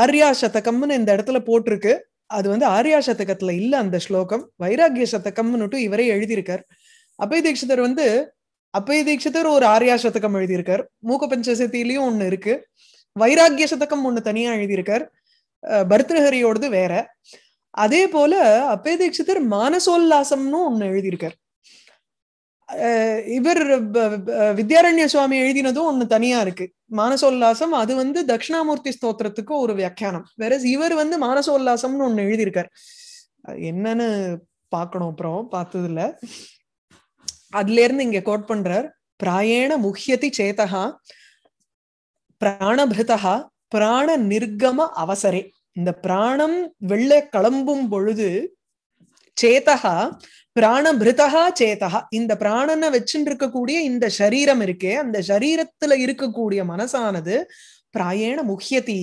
[SPEAKER 1] ஆர்யா சதகம்னு இந்த இடத்துல போட்டிருக்கு அது வந்து ஆர்யா சதகத்துல இல்ல அந்த ஸ்லோகம் வைராகிய சதகம்னுட்டு இவரே எழுதியிருக்கார் அபய தீட்சிதர் வந்து அபய தீட்சிதர் ஒரு ஆர்யா சதகம் எழுதியிருக்கார் மூக்க பஞ்சசத்திலையும் ஒண்ணு இருக்கு வைராக்கிய சதக்கம் ஒண்ணு தனியா எழுதியிருக்கார் பர்தஹரியோடது வேற அதே போல அப்பே தீட்சிதர் மானசோல்லாசம்னு ஒண்ணு எழுதியிருக்கார் இவர் வித்யாரண்ய சுவாமி எழுதினதும் ஒண்ணு தனியா இருக்கு மானசோல்லாசம் அது வந்து தட்சிணாமூர்த்தி ஸ்தோத்திரத்துக்கு ஒரு வியாக்கியானம் வேற இவர் வந்து மானசோல்லாசம்னு ஒண்ணு எழுதியிருக்கார் என்னன்னு பார்க்கணும் அப்புறம் பார்த்தது இல்ல அதுல இருந்து இங்க கோட் பண்றார் பிராயண முக்கியத்தி சேத்தகா பிராணபிருதா பிராண நிர்கம அவசரே இந்த பிராணம் வெள்ள கிளம்பும் பொழுது சேத்தகா பிராணபிருதா சேத்தகா இந்த பிராணனை வச்சுட்டு இருக்கக்கூடிய இந்த சரீரம் இருக்கே அந்த சரீரத்துல இருக்கக்கூடிய மனசானது பிராயண முக்கியத்தி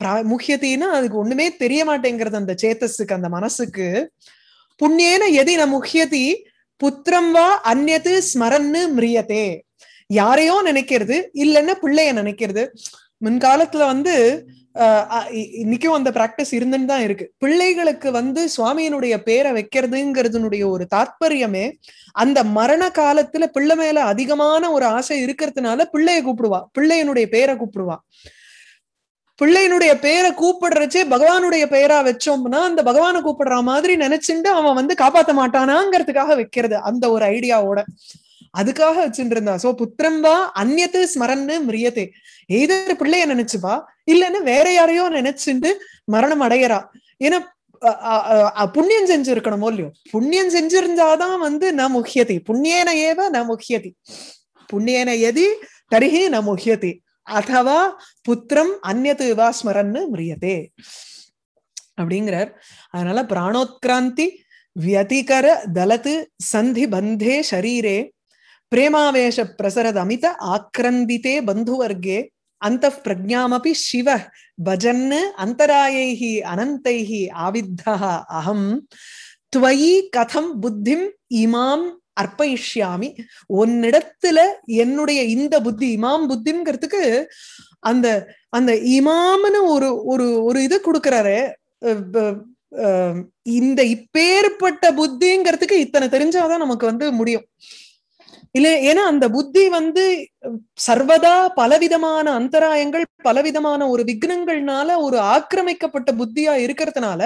[SPEAKER 1] பிரா முக்கியத்தின்னா அதுக்கு ஒண்ணுமே தெரிய மாட்டேங்கிறது அந்த சேத்தஸுக்கு அந்த மனசுக்கு புண்ணியன எதி ந முக்கியத்தி புத்திரம் வா அந்நது ஸ்மரன்னு மிரியதே யாரையோ நினைக்கிறது இல்லைன்னா பிள்ளைய நினைக்கிறது முன்காலத்துல வந்து இன்னைக்கும் அந்த பிராக்டிஸ் இருந்துன்னு தான் இருக்கு பிள்ளைகளுக்கு வந்து சுவாமியினுடைய பேரை வைக்கிறதுங்கிறது ஒரு தாத்பரியமே அந்த மரண காலத்துல பிள்ளை மேல அதிகமான ஒரு ஆசை இருக்கிறதுனால பிள்ளைய கூப்பிடுவா பிள்ளையனுடைய பேரை கூப்பிடுவா பிள்ளையனுடைய பேரை கூப்பிடுறச்சே பகவானுடைய பெயரா வச்சோம்னா அந்த பகவானை கூப்பிடுற மாதிரி நினைச்சுட்டு அவன் வந்து காப்பாத்த மாட்டானாங்கிறதுக்காக வைக்கிறது அந்த ஒரு ஐடியாவோட அதுக்காக வச்சுட்டு இருந்தான் சோ புத்திரம்பா அந்நத்து ஸ்மரன்னு மிரியத்தே ஏதோ பிள்ளைய நினைச்சுப்பா இல்லைன்னு வேற யாரையோ நினைச்சுட்டு மரணம் அடையறா ஏன்னா புண்ணியம் செஞ்சிருக்கணுமோ இல்லையோ புண்ணியம் செஞ்சிருந்தாதான் வந்து நான் முக்கியதி புண்ணியன ஏவ நான் முக்கியதி புண்ணியன எதி தருகி நான் முக்கியதி அதவா புத்திரம் அந்நத்து வா ஸ்மரன்னு மிரியதே அப்படிங்கிறார் அதனால பிராணோத்கிராந்தி வியதிகர தலத்து சந்தி பந்தே ஷரீரே பிரேமாவேஷ அமித ஆக்கிரந்தித்தே பந்துவர்கே அந்த பிரஜாமபி சிவ பஜன் அந்தராயைஹி அனந்தைஹி ஆவித்தா அகம் துவயி கதம் புத்திம் இமாம் அர்ப்பயிஷ்யாமி உன்னிடத்துல என்னுடைய இந்த புத்தி இமாம் புத்திங்கிறதுக்கு அந்த அந்த இமாம்னு ஒரு ஒரு ஒரு இது கொடுக்கறாரு இந்த இப்பேற்பட்ட புத்திங்கிறதுக்கு இத்தனை தெரிஞ்சாதான் நமக்கு வந்து முடியும் இல்ல ஏன்னா அந்த புத்தி வந்து சர்வதா பலவிதமான அந்தராயங்கள் பலவிதமான ஒரு விக்னங்கள்னால ஒரு ஆக்கிரமிக்கப்பட்ட புத்தியா இருக்கிறதுனால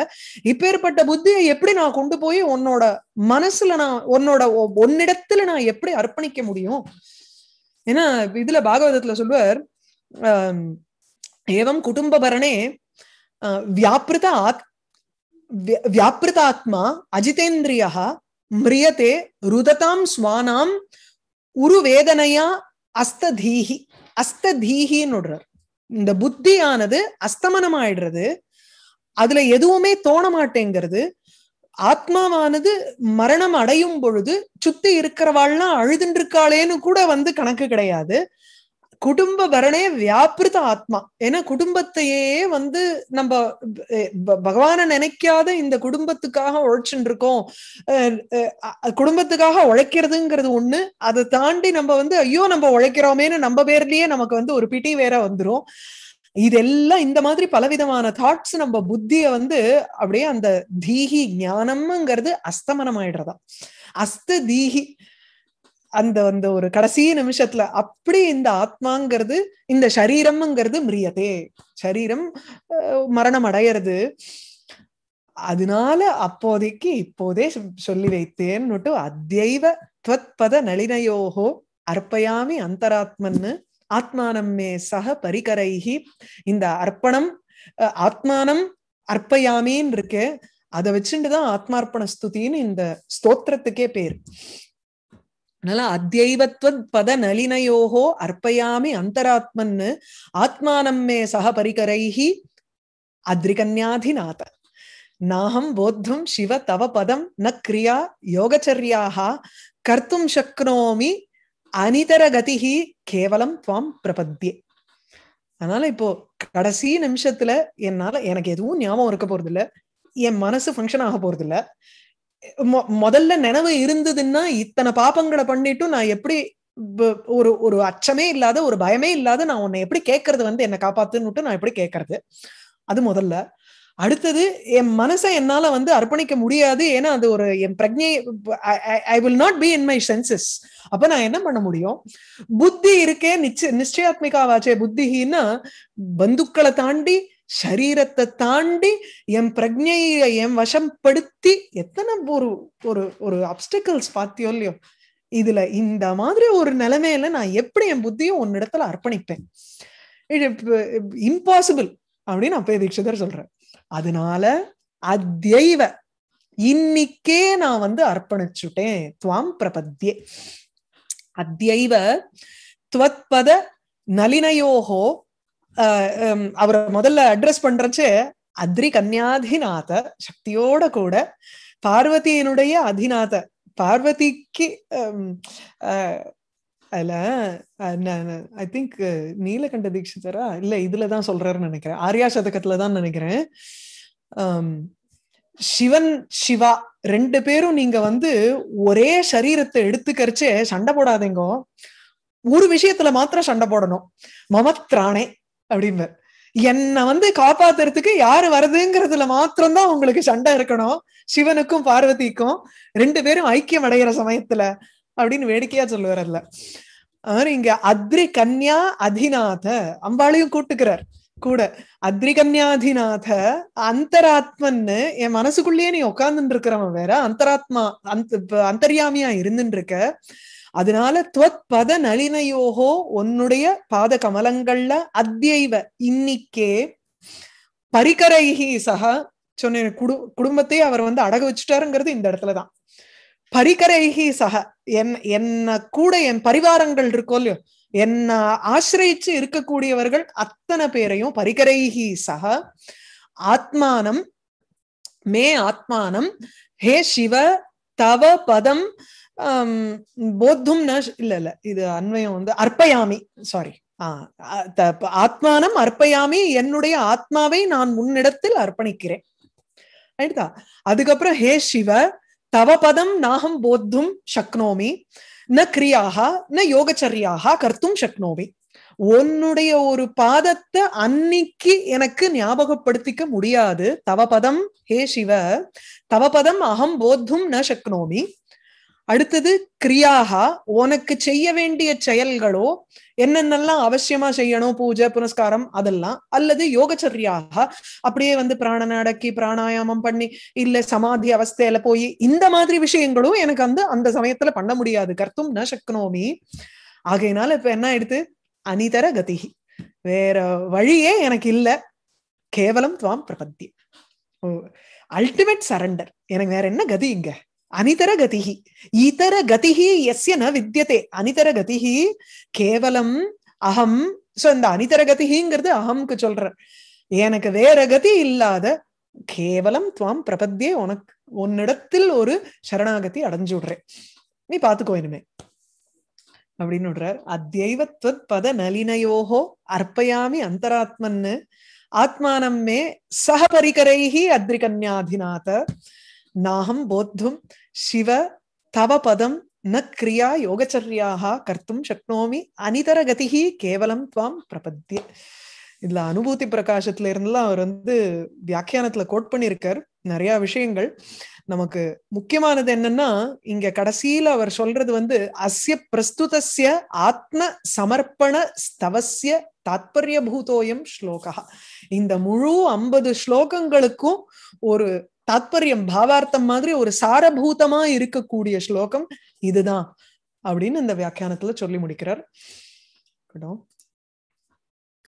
[SPEAKER 1] இப்பேற்பட்ட புத்தியை எப்படி நான் கொண்டு போய் உன்னோட மனசுல நான் உன்னோட உன்னிடத்துல நான் எப்படி அர்ப்பணிக்க முடியும் ஏன்னா இதுல பாகவதத்துல சொல்வர் ஏவம் குடும்பபரணே வியாபிருத ஆத் வியாபிருதாத்மா அஜிதேந்திரியா மிரியதே ருததாம் ஸ்வானாம் உருவேதனையா அஸ்ததீகி அஸ்ததீஹின்னு விடுறார் இந்த புத்தியானது அஸ்தமனம் ஆயிடுறது அதுல எதுவுமே தோண மாட்டேங்கிறது ஆத்மாவானது மரணம் அடையும் பொழுது சுத்தி இருக்கிறவாள்லாம் அழுதுன்றிருக்காளேன்னு கூட வந்து கணக்கு கிடையாது குடும்ப பரணே வியாபிருத ஆத்மா ஏன்னா குடும்பத்தையே வந்து நம்ம பகவான நினைக்காத இந்த குடும்பத்துக்காக உழைச்சுட்டு இருக்கோம் குடும்பத்துக்காக உழைக்கிறதுங்கிறது ஒண்ணு அதை தாண்டி நம்ம வந்து ஐயோ நம்ம உழைக்கிறோமேன்னு நம்ம பேர்லயே நமக்கு வந்து ஒரு பிடி வேற வந்துரும் இதெல்லாம் இந்த மாதிரி பலவிதமான தாட்ஸ் நம்ம புத்திய வந்து அப்படியே அந்த தீகி ஞானம்ங்கிறது அஸ்தமனம் ஆயிடுறதா அஸ்த தீகி அந்த அந்த ஒரு கடைசி நிமிஷத்துல அப்படி இந்த ஆத்மாங்கிறது இந்த சரீரம்ங்கிறது மிரியதே சரீரம் மரணம் அடையிறது அதனால அப்போதைக்கு இப்போதே சொல்லி வைத்தேன்னுட்டு அத்தியவ துவத்பத நளினையோகோ அர்ப்பயாமி அந்தராத்மன்னு ஆத்மானம் மே சக பரிகரைகி இந்த அர்ப்பணம் ஆத்மானம் அர்ப்பயாமின்னு இருக்கு அதை வச்சுட்டுதான் ஆத்மார்ப்பண ஸ்துதின்னு இந்த ஸ்தோத்திரத்துக்கே பேர் அதனால அத்தியவத்வத் பத நளினையோகோ அர்ப்பயாமி அந்தராத்மன்னு ஆத்மானம் மே சக பரிகரைஹி அத்ரிகன்யாதிநாத நாகம் போத்தம் சிவ தவ பதம் ந கிரியா யோகச்சரியாக கர்த்தும் சக்னோமி அனிதரகதிகி கேவலம் துவாம் பிரபத்தியே அதனால இப்போ கடைசி நிமிஷத்துல என்னால எனக்கு எதுவும் ஞாபகம் இருக்க போறது இல்லை என் மனசு ஃபங்க்ஷன் ஆக போறது இல்லை முதல்ல நினைவு இருந்ததுன்னா இத்தனை பாப்பங்களை பண்ணிட்டும் நான் எப்படி ஒரு ஒரு அச்சமே இல்லாத ஒரு பயமே இல்லாத நான் உன்னை எப்படி கேட்கறது வந்து என்னை காப்பாத்துன்னுட்டு நான் எப்படி கேட்கறது அது முதல்ல அடுத்தது என் மனசை என்னால வந்து அர்ப்பணிக்க முடியாது ஏன்னா அது ஒரு என் பிரஜை I will not be in my senses அப்ப நான் என்ன பண்ண முடியும் புத்தி இருக்கே நிச்சய நிச்சயாத்மிகாவாச்சே புத்திஹின்னா பந்துக்களை தாண்டி சரீரத்தை தாண்டி என் பிரஜையை என் வசப்படுத்தி எத்தனை ஒரு ஒரு ஒரு அப்டக்கல்ஸ் பார்த்தியோ இல்லையோ இதுல இந்த மாதிரி ஒரு நிலைமையில நான் எப்படி என் புத்தியும் உன்னிடத்துல அர்ப்பணிப்பேன் இது இம்பாசிபிள் அப்படின்னு அப்பே தீட்சிதர் சொல்றேன் அதனால அத்தியவ இன்னைக்கே நான் வந்து அர்ப்பணிச்சுட்டேன் துவாம் பிரபத்தியே அத்தியவ துவத்பத நலினையோகோ அவரை முதல்ல அட்ரஸ் பண்றச்சு அத்ரி கன்யாதிநாத சக்தியோட கூட பார்வதியினுடைய அதிநாத பார்வதிக்கு ஐ திங்க் நீலகண்ட தீட்சிதரா இல்ல இதுலதான் சொல்றாருன்னு நினைக்கிறேன் ஆர்யா சதகத்துலதான் நினைக்கிறேன் சிவன் சிவா ரெண்டு பேரும் நீங்க வந்து ஒரே சரீரத்தை எடுத்துக்கரிச்சே சண்டை போடாதீங்க ஒரு விஷயத்துல மாத்திரம் சண்டை போடணும் மமத்ராணே அப்படின்னு என்னை வந்து காப்பாத்துறதுக்கு யாரு வருதுங்கிறதுல மாத்திரம்தான் உங்களுக்கு சண்டை இருக்கணும் சிவனுக்கும் பார்வதிக்கும் ரெண்டு பேரும் ஐக்கியம் அடைகிற சமயத்துல அப்படின்னு வேடிக்கையா சொல்லுவார் அதுல இங்க அத்ரி கன்யா அதிநாத அம்பாளையும் கூட்டுக்கிறார் கூட கன்யாதிநாத அந்தராத்மன்னு என் மனசுக்குள்ளேயே நீ உட்கார்ந்துட்டு இருக்கிறவன் வேற அந்தராத்மா அந்த அந்தர்யாமியா இருந்துட்டு இருக்க அதனால துவத் பத நளினையோகோ உன்னுடைய பாத கமலங்கள்ல அத்தியைவ இன்னிக்கே பரிகரைகி சக சொன்ன குடு குடும்பத்தையே அவர் வந்து அடக வச்சுட்டாருங்கிறது இந்த இடத்துலதான் பரிகரைகி சக என் என்ன கூட என் பரிவாரங்கள் இருக்கோ இல்லையோ என்ன ஆசிரியிச்சு இருக்கக்கூடியவர்கள் அத்தனை பேரையும் பரிகரைகி சக ஆத்மானம் மே ஆத்மானம் ஹே சிவ தவ பதம் போத்தும் இல்ல இல்ல இது அன்வயம் வந்து அர்ப்பயாமி சாரி ஆத்மானம் அர்ப்பயாமி என்னுடைய ஆத்மாவை நான் முன்னிடத்தில் அர்ப்பணிக்கிறேன் அதுக்கப்புறம் ஹே சிவ தவ பதம் நாகம் போத்தும் சக்னோமி ந கிரியாக ந யோகச்சரியாக கர்த்தும் சக்னோமி உன்னுடைய ஒரு பாதத்தை அன்னைக்கு எனக்கு ஞாபகப்படுத்திக்க முடியாது தவ பதம் ஹே சிவ தவ பதம் அகம் போத்தும் ந சக்னோமி அடுத்தது கிரியாகா உனக்கு செய்ய வேண்டிய செயல்களோ என்னென்னலாம் அவசியமா செய்யணும் பூஜை புனஸ்காரம் அதெல்லாம் அல்லது யோகச்சரியாக அப்படியே வந்து பிராண நடக்கி பிராணாயாமம் பண்ணி இல்ல சமாதி அவஸ்தையில போய் இந்த மாதிரி விஷயங்களும் எனக்கு வந்து அந்த சமயத்துல பண்ண முடியாது கர்த்தும் ந சக்னோமி ஆகையினால இப்ப என்ன ஆயிடுது அனிதர கதி வேற வழியே எனக்கு இல்ல கேவலம் துவாம் பிரபத்தியம் அல்டிமேட் சரண்டர் எனக்கு வேற என்ன கதி இங்க అనితరగతి எஸ்ய ந வித்தியதே அனிதர అనితరగతి கேவலம் அகம் சோ இந்த அனிதரகதிங்கிறது அகம்க்கு சொல்ற எனக்கு வேற கதி இல்லாத கேவலம் துவாம் பிரபத்தியே உனக்கு உன்னிடத்தில் ஒரு சரணாகதி அடைஞ்சு விடுறேன் நீ பாத்துக்கோ இனிமே அப்படின்னு விடுறார் அத்தியவத்வத் பத நலினையோகோ அர்ப்பயாமி அந்தராத்மன்னு மே சக பரிகரைகி அத்ரிகன்யாதிநாத நாகம் போத்தும் சிவ தவ பதம் ந கிரியா யோகச்சரியாக கர்த்தும் சக்னோமி அனிதரகதிகி கேவலம் துவாம் பிரபத்திய இதுல அனுபூதி பிரகாசத்துல இருந்தெல்லாம் அவர் வந்து வியாக்கியானத்துல கோட் பண்ணியிருக்கார் நிறைய விஷயங்கள் நமக்கு முக்கியமானது என்னன்னா இங்க கடைசியில அவர் சொல்றது வந்து அஸ்ய பிரஸ்துதஸ்ய ஆத்ம சமர்ப்பண ஸ்தவசிய தாத்பரிய பூதோயம் ஸ்லோகா இந்த முழு ஐம்பது ஸ்லோகங்களுக்கும் ஒரு தாத்பரியம் பாவார்த்தம் மாதிரி ஒரு சாரபூதமா இருக்கக்கூடிய ஸ்லோகம் இதுதான் அப்படின்னு இந்த வியாக்கியானத்துல சொல்லி முடிக்கிறார்